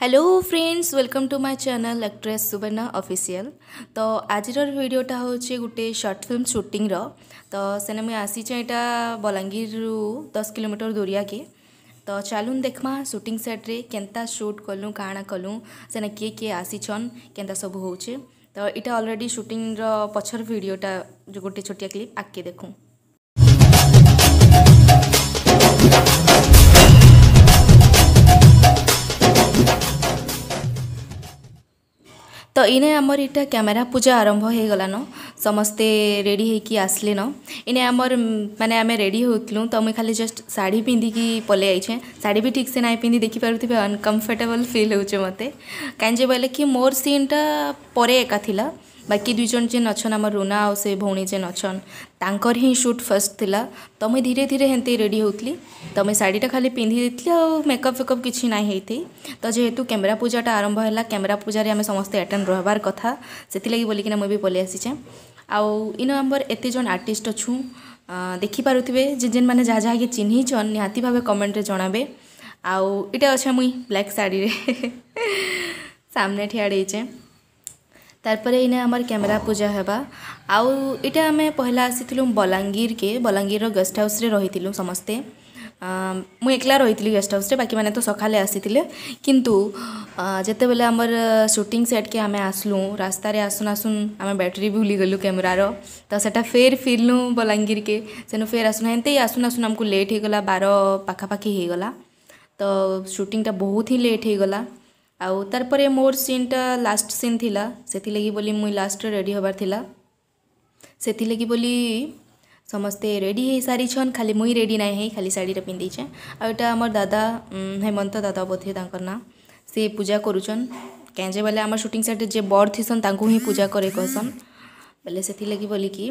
hello friends welcome to my channel actress Subarna official ତ ଆଜିର ଭିଡ଼ିଓଟା ହେଉଛି ଗୋଟେ ସର୍ଟ ଫିଲ୍ମ ସୁଟିଂର ତ ସେନେ ମୁଇଁ ଆସିଛେ ଏଇଟା ବଲାଙ୍ଗୀରରୁ ଦଶ କିଲୋମିଟର ଦୂରିଆକେ ତ ଚାଲୁନ୍ ଦେଖ୍ମା ସୁଟିଂ ସେଟ୍ରେ କେନ୍ତା ସୁଟ୍ କଲୁ କାଣା କଲୁ ସେନେ କିଏ କିଏ ଆସିଛନ୍ କେନ୍ତା ସବୁ ହେଉଛେ ତ ଏଇଟା ଅଲରେଡ଼ି ସୁଟିଂର ପଛର ଭିଡ଼ିଓଟା ଯେଉଁ ଗୋଟେ ଛୋଟିଆ କ୍ଲିପ୍ ଆଗ୍କେ ଦେଖୁଁ ତ ଇନେ ଆମର ଇଟା କ୍ୟାମେରା ପୂଜା ଆରମ୍ଭ ହେଇଗଲାନ ସମସ୍ତେ ରେଡ଼ି ହେଇକି ଆସିଲେନ ଇନେ ଆମର ମାନେ ଆମେ ରେଡ଼ି ହଉଥିଲୁ ତ ମୁଇଁ ଖାଲି ଜଷ୍ଟ ଶାଢ଼ୀ ପିନ୍ଧିକି ପଲେଇ ଆଇଛେଁ ଶାଢ଼ୀ ବି ଠିକ୍ସେ ନାଇଁ ପିନ୍ଧି ଦେଖିପାରୁଥିବେ ଅନକମ୍ଫର୍ଟେବଲ୍ ଫିଲ୍ ହଉଛେ ମୋତେ କାହିଁଯେ ବୋଇଲେ କି ମୋର ସିନ୍ଟା ପରେ ଏକା ଥିଲା ବାକି ଦୁଇ ଜଣ ଯେନ୍ ଅଛନ୍ ଆମର ରୁନା ଆଉ ସେ ଭଉଣୀ ଯେନ୍ ଅଛନ୍ ତାଙ୍କର ହିଁ ସୁଟ୍ ଫାର୍ଷ୍ଟ ଥିଲା ତ ମୁଇଁ ଧୀରେ ଧୀରେ ହେନ୍ତି ରେଡ଼ି ହେଉଥିଲି ତ ମୁଇଁ ଶାଢ଼ୀଟା ଖାଲି ପିନ୍ଧି ଦେଇଥିଲି ଆଉ ମେକଅପ୍ ଫେକଅପ୍ କିଛି ନାହିଁ ହେଇଥି ତ ଯେହେତୁ କ୍ୟାମେରା ପୂଜାଟା ଆରମ୍ଭ ହେଲା କ୍ୟାମେରା ପୂଜାରେ ଆମେ ସମସ୍ତେ ଆଟେଣ୍ଡ ରହିବାର କଥା ସେଥିଲାଗି ବୋଲିକିନା ମୁଇଁ ବି ପଳେଇ ଆସିଛେଁ ଆଉ ଇନ ଆମର ଏତେ ଜଣ ଆର୍ଟିଷ୍ଟ ଅଛୁଁ ଦେଖିପାରୁଥିବେ ଯେ ଯେନ୍ମାନେ ଯାହା ଯାହାକେ ଚିହ୍ନିଛନ୍ ନିହାତି ଭାବେ କମେଣ୍ଟରେ ଜଣାବେ ଆଉ ଇଟା ଅଛେ ମୁଇଁ ବ୍ଲାକ୍ ଶାଢ଼ୀରେ ସାମ୍ନେ ଠିଆ ହେଇଛେଁ ତାର୍ପରେ ଇନେ ଆମର୍ କ୍ୟାମେରା ପୂଜା ହେବା ଆଉ ଇଟା ଆମେ ପହେଲା ଆସିଥିଲୁ ବଲାଙ୍ଗୀର୍କେ ବଲାଙ୍ଗୀର୍ର ଗେଷ୍ଟ ହାଉସ୍ରେ ରହିଥିଲୁ ସମସ୍ତେ ମୁଁ ଏକଲା ରହିଥିଲି ଗେଷ୍ଟ ହାଉସ୍ରେ ବାକିମାନେ ତ ସକାଳେ ଆସିଥିଲେ କିନ୍ତୁ ଯେତେବେଳେ ଆମର ସୁଟିଂ ସେଟ୍କେ ଆମେ ଆସିଲୁ ରାସ୍ତାରେ ଆସୁନ ଆସୁନ୍ ଆମେ ବ୍ୟାଟେରୀ ବି ଭୁଲିଗଲୁ କ୍ୟାମେରାର ତ ସେଟା ଫେର୍ ଫିରିଲୁ ବଲାଙ୍ଗୀର୍କେ ସେନୁ ଫେର୍ ଆସୁନ ଏମିତି ଆସୁନ ଆସୁନ ଆମକୁ ଲେଟ୍ ହେଇଗଲା ବାର ପାଖାପାଖି ହେଇଗଲା ତ ସୁଟିଂଟା ବହୁତ ହିଁ ଲେଟ୍ ହେଇଗଲା ଆଉ ତାର୍ ପରେ ମୋର୍ ସିନ୍ଟା ଲାଷ୍ଟ ସିନ୍ ଥିଲା ସେଥିଲାଗି ବୋଲି ମୁଇଁ ଲାଷ୍ଟରେ ରେଡ଼ି ହେବାର ଥିଲା ସେଥିଲାଗି ବୋଲି ସମସ୍ତେ ରେଡ଼ି ହେଇସାରିଛନ୍ ଖାଲି ମୁଇଁ ରେଡ଼ି ନାଇଁ ହେଇ ଖାଲି ଶାଢ଼ୀଟା ପିନ୍ଧିଛେଁ ଆଉ ଏଇଟା ଆମର ଦାଦା ହେମନ୍ତ ଦାଦା ବୋଧେ ତାଙ୍କର ନାଁ ସେ ପୂଜା କରୁଛନ୍ କାଏଁ ଯେ ବେଲେ ଆମର ସୁଟିଂ ସେଟ୍ରେ ଯେ ବଡ଼ ଥିସନ୍ ତାଙ୍କୁ ହିଁ ପୂଜା କରେ କହସନ୍ ବେଲେ ସେଥିଲାଗି ବୋଲିକି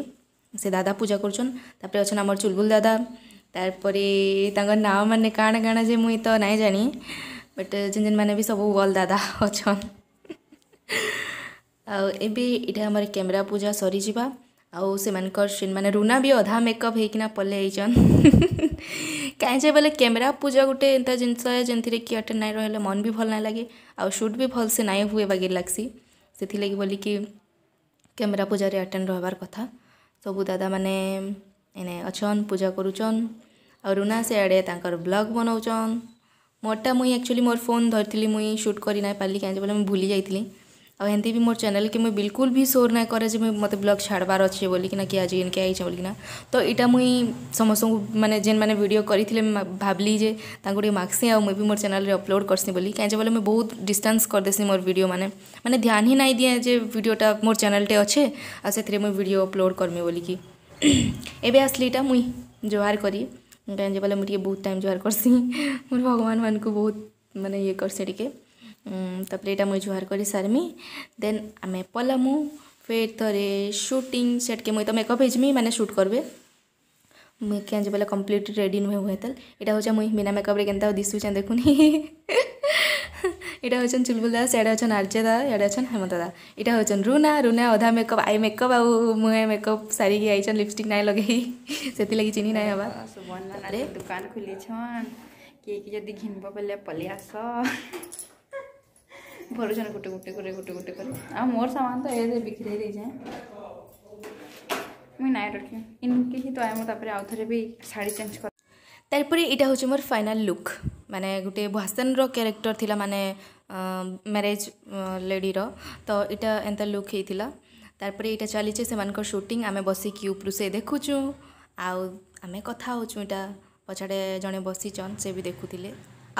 ସେ ଦାଦା ପୂଜା କରୁଛନ୍ ତାପରେ ଅଛନ୍ ଆମର ଚୁଲବୁଲ ଦାଦା ତାପରେ ତାଙ୍କର ନାଁ ମାନେ କାଣା କାଣା ଯେ ମୁଇଁ ତ ନାଇଁ ଜାଣି बट uh, जिन जिन मैंने भी सब वल दादा अच्छन आटा आम कैमेरा पूजा सरी जावा आउ सीन मैंने रुना भी अधा मेकअप होना पलैन कहीं जाए बोले कैमेरा पूजा गोटे एंता जिनस है कि अटेन नाई रहा मन भी भल ना लगे आउ सुट भी भल से ना हुए बागे लग्सी से लगी बोल कि कैमेरा पूजा अटेड अटेन रहबार कथा सब दादा मैंने अच्छा पूजा करूचन आ रूना से आड़े ब्लग बनाऊन ମୋରଟା ମୁଇଁ ଆକ୍ଚୁଆଲି ମୋର ଫୋନ୍ ଧରିଥିଲି ମୁଇଁ ସୁଟ୍ କରି ନାଇଁ ପାରିଲି କାହିଁକି ବୋଲେ ମୁଇଁ ଭୁଲି ଯାଇଥିଲି ଆଉ ହେନ୍ତି ବି ମୋର ଚ୍ୟାନେଲ୍କେ ମୁଇଁ ବିଲକୁଲ ବି ସୋର୍ ନାଇଁ କରେ ଯେ ମୁଇଁ ମୋତେ ବ୍ଲଗ୍ ଛାଡ଼ବାର୍ ଅଛେ ବୋଲିକିନା କି ଆଜି ଏନ୍କେ ଆଇଛେ ବୋଲିକିନା ତ ଇଟା ମୁଇଁ ସମସ୍ତଙ୍କୁ ମାନେ ଯେନ୍ମାନେ ଭିଡ଼ିଓ କରିଥିଲେ ଭାବଲି ଯେ ତାଙ୍କୁ ଟିକେ ମାଗ୍ସି ଆଉ ମୁଇଁ ବି ମୋର ଚ୍ୟାନେଲ୍ରେ ଅପଲୋଡ଼୍ କର୍ସି ବୋଲି କାହିଁକି ବୋଲେ ମୁଇଁ ବହୁତ ଡିଷ୍ଟାନ୍ସ କରିଦେସି ମୋର ଭିଡ଼ିଓ ମାନେ ମାନେ ଧ୍ୟାନ ହିଁ ନାଇଁ ଦିଏ ଯେ ଭିଡ଼ିଓଟା ମୋର ଚ୍ୟାନେଲ୍ଟେ ଅଛେ ଆଉ ସେଥିରେ ମୁଇଁ ଭିଡ଼ିଓ ଅପଲୋଡ଼୍ କର୍ମି ବୋଲିକି ଏବେ ଆସିଲି ଇଟା ମୁଇଁ ଜୁହାର କରି କାହିଁକି ବୋଲେ ମୁଇଁ ଟିକେ ବହୁତ ଟାଇମ୍ ଜୁହାର କର୍ସି ମୋର ଭଗବାନମାନଙ୍କୁ ବହୁତ ମାନେ ଇଏ କର୍ସି ଟିକେ ତାପରେ ଏଇଟା ମୁଇଁ ଜୁହାର କରି ସାରମି ଦେନ୍ ଆମେ ପଲାମୁ ଫେର୍ ଥରେ ସୁଟିଂ ସେଟ୍କେ ମୁଇଁ ତ ମେକଅପ୍ ହେଇଯିମି ମାନେ ସୁଟ୍ କରବେ ମୁଇଁ କାହିଁକି ବୋଲେ କମ୍ପ୍ଲିଟ୍ ରେଡ଼ି ନୁହେଁ ହୁଏ ତାହେଲେ ଏଇଟା ହେଉଛି ମୁଇଁ ବିନା ମେକଅପ୍ରେ କେନ୍ତା ଦିଶୁଛେଁ ଦେଖୁନି এটা হচ্ছেন চুলবুল দাস এটা হচ্ছেন আর্য দা এটা হচ্ছেন হেমন্ত দা এটা হচ্ছেন রুনা রুনা অধা মেকআপ আই মেকআপ আউ মুহে মেকআপ সারিকি আইছেন লিপস্টিক নাই লগাই সেতিলাগি চিনি নাই হবা দোকান খুলিছন କିଏ କି ଯଦି ଘିନବ ବୋଲେ ପଲେଇ ଆସ ଭରୁଛନ୍ ଗୋଟେ ଗୋଟେ କରି ଗୋଟେ ଗୋଟେ କରି ଆଉ ମୋର ସାମାନ ତ ଏବେ ବିକ୍ରି ଦେଇଛେଁ ମୁଇଁ ନାଇଁ ରଖି ଇନ୍ କି ତ ଆଇମ ତାପରେ ଆଉ ଥରେ ବି ଶାଢ଼ୀ ଚେଞ୍ଜ କର তারপরে এটা হচ্ছে মোর ফাইনাল লুକ୍ ମାନେ ଗୋଟେ ଭାସାନର କ୍ୟାରେକ୍ଟର ଥିଲା ମାନେ ମ୍ୟାରେଜ୍ ଲେଡ଼ିର ତ ଏଇଟା ଏନ୍ତା ଲୁକ୍ ହେଇଥିଲା ତାପରେ ଏଇଟା ଚାଲିଛି ସେମାନଙ୍କ ସୁଟିଂ ଆମେ ବସିକି ଉପରୁ ସେ ଦେଖୁଛୁ ଆଉ ଆମେ କଥା ହେଉଛୁ ଏଇଟା ପଛଆଡ଼େ ଜଣେ ବସିଛନ୍ ସେ ବି ଦେଖୁଥିଲେ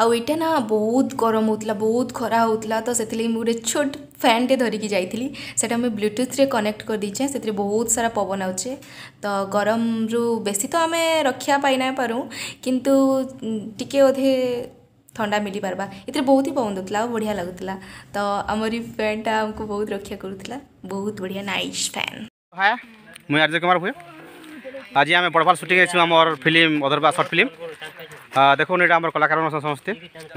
ଆଉ ଏଇଟା ନା ବହୁତ ଗରମ ହେଉଥିଲା ବହୁତ ଖରା ହେଉଥିଲା ତ ସେଥିଲାଗି ମୁଁ ଗୋଟେ ଛୋଟ ଫ୍ୟାନ୍ଟେ ଧରିକି ଯାଇଥିଲି ସେଇଟା ମୁଁ ବ୍ଲୁଟୁଥ୍ରେ କନେକ୍ଟ କରିଦେଇଛେ ସେଥିରେ ବହୁତ ସାରା ପବନ ଆଉଛେ ତ ଗରମରୁ ବେଶୀ ତ ଆମେ ରକ୍ଷା ପାରୁ କିନ୍ତୁ ଟିକେ ଅଧେ ଥଣ୍ଡା ମିଳିପାରବା ଏଥିରେ ବହୁତ ହି ପବନ ଦେଉଥିଲା ଆଉ ବଢ଼ିଆ ଲାଗୁଥିଲା ତ ଆମର ଏଇ ଫ୍ୟାନ୍ଟା ଆମକୁ ବହୁତ ରକ୍ଷା କରୁଥିଲା ବହୁତ ବଢ଼ିଆ ନାଇସ୍ ଫ୍ୟାନ୍ ହାଏ ମୁଇଁ ଆର୍ଯ୍ୟ କୁମାର ହୁଏ ଆଜି ଆମେ ବଡ଼ବାର ସୁଟିଂ ହେଇଛୁ ଆମର ଫିଲ୍ମ ଅଦରବା ସର୍ଟ ଫିଲ୍ମ দেখুন এটা আমার কলাকার অনুষ্ঠান সমস্তে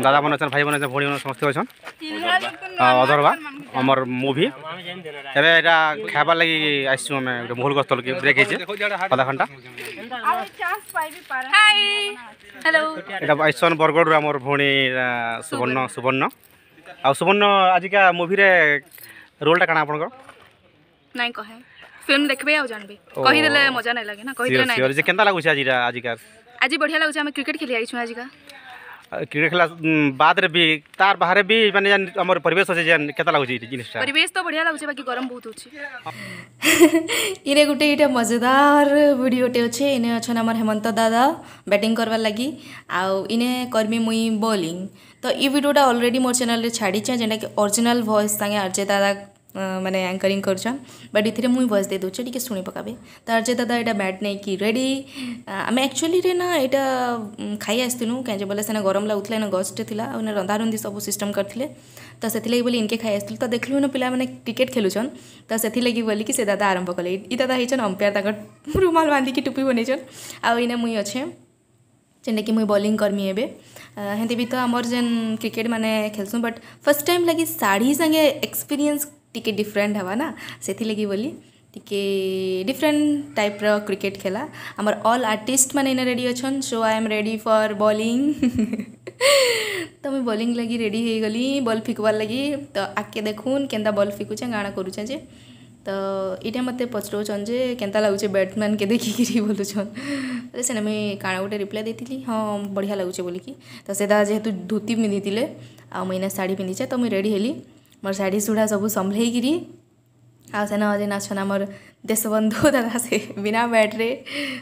দাদা বোন আছেন ভাই বোন আছেন ভৌণী বোন সমস্তে অছেন অধর্বা আমার মুভি এবে এটা খাইবার লাগি আসছু আমি গোটে মহুল গছ তলকে ব্রেক হয়েছে আধা ঘন্টা এটা আসছন বরগড় আমার ভৌণী সুবর্ণ সুবর্ণ ଆଉ ସୁବର୍ଣ୍ଣ ଆଜିକା ମୁଭିରେ ରୋଲ୍ଟା କାଣା ଆପଣଙ୍କର ନାଇଁ କହେ ଫିଲ୍ମ ଦେଖିବେ ଆଉ ଜାଣିବେ କହିଦେଲେ ମଜା ନାଇଁ ଲାଗେ ନା କହିଦେଲେ ନାଇଁ କେନ୍ତା ଲାଗୁଛି ଆଜିଟା ଆଜିକା आज बढ़िया लगुच क्रिकेट खेली आईचु आज का क्रिकेट खेला बाद रे भी तार बाहर भी माने हमर परिवेश अछि जेन केता लागु छै जिनिस परिवेश तो बढ़िया लागु छै बाकी गरम बहुत होछि इरे गुटे इटा मजेदार वीडियो टे अछि इने अछन हमर हेमंत दादा बैटिंग करवा लागि आउ इने करमी मुई बॉलिंग तो ई वीडियोटा ऑलरेडी मोर चैनल रे छाडी छै जेना कि ओरिजिनल वॉइस संगे आरजे दादा मैंने एंकरिंग कर बट ए मुझ वॉइस दे दूचे टी शुणी पकाबे तार तो जे दादा यहाँ बैट नहीं कि रेडी आम एक्चुअली रे ना यहाँ खाई आसनु कहीं बोले सेना गरम लगुता है ना गस्टे थे रंधारंधी सब सिस्टम करते तो से लगे बोली इनके खाई तो देख लु ना पिला मैंने क्रिकेट खेलुन तो से लगे बोल कि दादा आरंभ कले ये दादा होचन अंपेयर तक रुमाल बांधिकी टोपी बनईन आउ इन मुई अच्छे जेनटा कि मुई बोली करमी ए हेती भी तो आमर जेन क्रिकेट मैंने खेलसुँ बट फर्स्ट टाइम लगी शाढ़ी सागे एक्सपीरियंस টিকে ডিফরেন্ট হবা না সেগি বলি টিকে ডিফরেন্ট টাইপ্র ক্রিকেট খেলা আমার অল আর্টিস্ট মানে এনে রেডি অছন so I am ready for bowling তো আমি বলিং লাগি রেডি হয়ে গলি বল ফিকবার লাগি তো আগে দেখুন কেনতা বল ফিকুছে গাঁড়া করুছে যে তো এটা মতো পচরাউছন যে কেনতা লাগুছে ব্যাটম্যান কে দেখিকি বলুছন তো সেনে আমি কাଣା গোটে রিপ্লাই দিয়েছিলি হ্যাঁ বঢ়িয়া লাগুছে বলিকি তো সেটা যেহেতু ধুতি পিঁধিলে আইনা শাড়ি পিঁধিছে তো মুই রেডি হলি ମୋର ଶାଢ଼ୀ ସୁଢ଼ା ସବୁ ସମ୍ଭଳେଇକିରି ଆଉ ସେନ ଯେନ୍ ଅଛନ୍ ଆମର ଦେଶବନ୍ଧୁ ଦାଦା ସେ ବିନା ବ୍ୟାଟ୍ରେ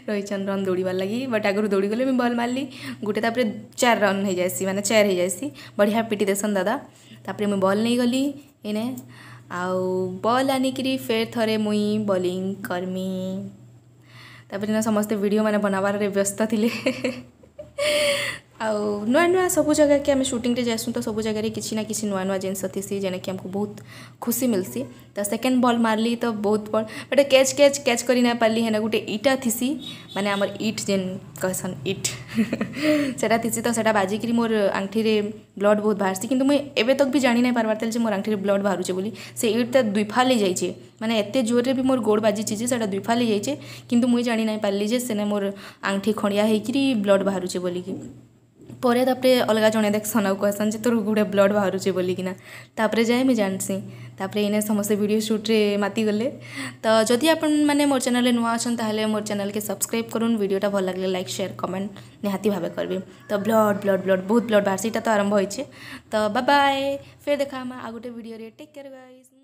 ରହିଛନ୍ ରନ୍ ଦୌଡ଼ିବାର୍ ଲାଗି ବଟ୍ ଆଗରୁ ଦୌଡ଼ିଗଲେ ମୁଇଁ ଭଲ୍ ମାରିଲି ଗୋଟେ ତାପରେ ଚାର୍ ରନ୍ ହେଇଯାଏସି ମାନେ ଚାର୍ ହେଇଯାଏସି ବଢ଼ିଆ ପିଟି ଦେସନ୍ ଦାଦା ତାପରେ ମୁଇଁ ବଲ୍ ନେଇଗଲି ଇନେ ଆଉ ବଲ୍ ଆନିକିରି ଫେର୍ ଥରେ ମୁଇଁ ବୋଲିଂ କର୍ମି ତାପରେ ନା ସମସ୍ତେ ଭିଡ଼ିଓ ମାନେ ବନାବାରେ ବ୍ୟସ୍ତ ଥିଲେ ଆଉ ନୂଆ ନୂଆ ସବୁ ଜାଗାକେ ଆମେ ସୁଟିଂରେ ଯାଏସୁଁ ତ ସବୁ ଜାଗାରେ କିଛି ନା କିଛି ନୂଆ ନୂଆ ଜିନିଷ ଥିସି ଯେନ୍ଟାକି ଆମକୁ ବହୁତ ଖୁସି ମିଲ୍ସି ତ ସେକେଣ୍ଡ ବଲ୍ ମାରିଲି ତ ବହୁତ ball but catch catch catch କରି ନା ପାରିଲି ହେନା ଗୋଟେ ଇଟା ଥିସି ମାନେ ଆମର ଇଟ୍ ଯେନ୍ କହସନ୍ ଇଟ୍ ସେଟା ଥିସି ତ ସେଟା ବାଜିକିରି ମୋର ଆଙ୍ଠିରେ ବ୍ଲଡ୍ ବହୁତ ବାହାରିସି କିନ୍ତୁ ମୁଇଁ ଏବେ ତକ୍ ବି ଜାଣି ନାଇଁ ପାର୍ବାର୍ ଥିଲି ଯେ ମୋର ଆଙ୍ଠିରେ ବ୍ଲଡ୍ ବାହାରୁଛେ ବୋଲି ସେ ଇଟ୍ ତ ଦ୍ୱିଫାଲ ହେଇଯାଇଛେ ମାନେ ଏତେ ଜୋରରେ ବି ମୋର ଗୋଡ଼ ବାଜିଛି ଯେ ସେଟା ଦ୍ୱିଫାଲ ହେଇଯାଇଛେ କିନ୍ତୁ ମୁଇଁ ଜାଣି ନାଇଁ ପାରିଲି ଯେ ସେନେ ମୋର ଆଙ୍ଠି ଖଣ୍ଡିଆ ହେଇକିରି ବ୍ଲଡ୍ ବାହାରୁଛେ ବୋଲିକି पर अलग जड़े देखसन आउ कहसन जो तोर गुटे ब्लड बाहर बोलिकिना जाए मुझे जानसी तापर इन्हें समस्त भिड सुट्रे मतिगले तो जदि आपने मोर चेल नुआ अच्छा मोर चेल के सब्सक्राइब कर भिडियोटा भल लगे लाइक सेयार कमेंट निहाती भाव करी तो ब्लड ब्लड ब्लड बहुत ब्लड बाहर से तो आरंभ हो तो बाय फेर देखा आ गोटे भिडियो टेक् केयर गाइज